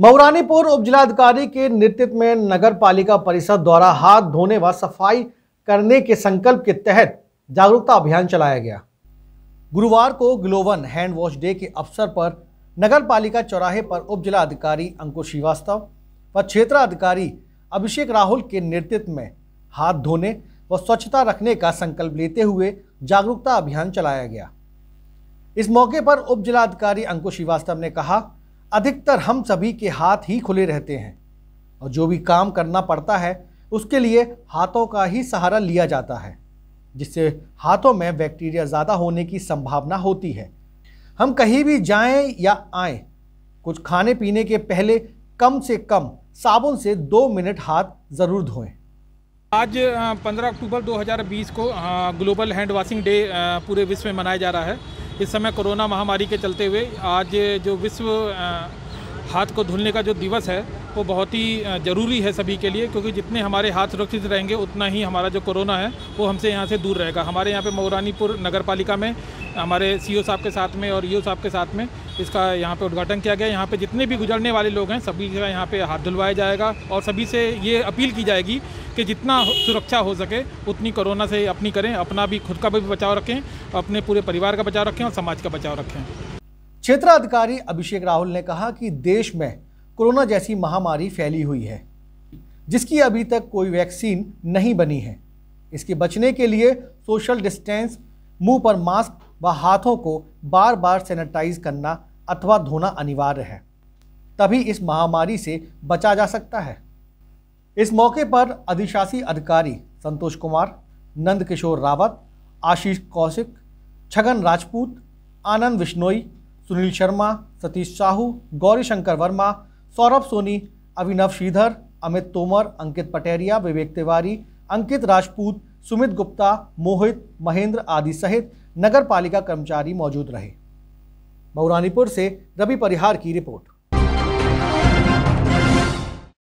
मऊरानीपुर उपजिलाधिकारी के नेतृत्व में नगर पालिका परिषद द्वारा हाथ धोने व सफाई करने के संकल्प के तहत जागरूकता अभियान चलाया गया गुरुवार को ग्लोवन हैंड वॉश डे के अवसर पर नगर पालिका चौराहे पर उप जिलाधिकारी अंकुश श्रीवास्तव व क्षेत्राधिकारी अभिषेक राहुल के नेतृत्व में हाथ धोने व स्वच्छता रखने का संकल्प लेते हुए जागरूकता अभियान चलाया गया इस मौके पर उप जिलाधिकारी अंकुश श्रीवास्तव ने कहा अधिकतर हम सभी के हाथ ही खुले रहते हैं और जो भी काम करना पड़ता है उसके लिए हाथों का ही सहारा लिया जाता है जिससे हाथों में बैक्टीरिया ज़्यादा होने की संभावना होती है हम कहीं भी जाएं या आएं, कुछ खाने पीने के पहले कम से कम साबुन से दो मिनट हाथ ज़रूर धोएं। आज 15 अक्टूबर 2020 को ग्लोबल हैंड वॉशिंग डे पूरे विश्व में मनाया जा रहा है इस समय कोरोना महामारी के चलते हुए आज जो विश्व हाथ को धुलने का जो दिवस है वो बहुत ही ज़रूरी है सभी के लिए क्योंकि जितने हमारे हाथ सुरक्षित रहेंगे उतना ही हमारा जो कोरोना है वो हमसे यहाँ से दूर रहेगा हमारे यहाँ पे मऊरानीपुर नगर पालिका में हमारे सीईओ साहब के साथ में और ईओ साहब के साथ में इसका यहाँ पे उद्घाटन किया गया यहाँ पे जितने भी गुजरने वाले लोग हैं सभी का यहाँ पर हाथ धुलवाया जाएगा और सभी से ये अपील की जाएगी कि जितना सुरक्षा हो सके उतनी कोरोना से अपनी करें अपना भी खुद का भी बचाव रखें अपने पूरे परिवार का बचाव रखें और समाज का बचाव रखें क्षेत्राधिकारी अभिषेक राहुल ने कहा कि देश में कोरोना जैसी महामारी फैली हुई है जिसकी अभी तक कोई वैक्सीन नहीं बनी है इसके बचने के लिए सोशल डिस्टेंस मुंह पर मास्क व हाथों को बार बार सैनिटाइज करना अथवा धोना अनिवार्य है तभी इस महामारी से बचा जा सकता है इस मौके पर अधिशासी अधिकारी संतोष कुमार नंद किशोर रावत आशीष कौशिक छगन राजपूत आनंद विश्नोई सुनील शर्मा सतीश साहू गौरी शंकर वर्मा सौरभ सोनी अभिनव श्रीधर अमित तोमर अंकित पटेरिया विवेक तिवारी अंकित राजपूत सुमित गुप्ता मोहित महेंद्र आदि सहित नगर पालिका कर्मचारी मौजूद रहे मऊरानीपुर से रवि परिहार की रिपोर्ट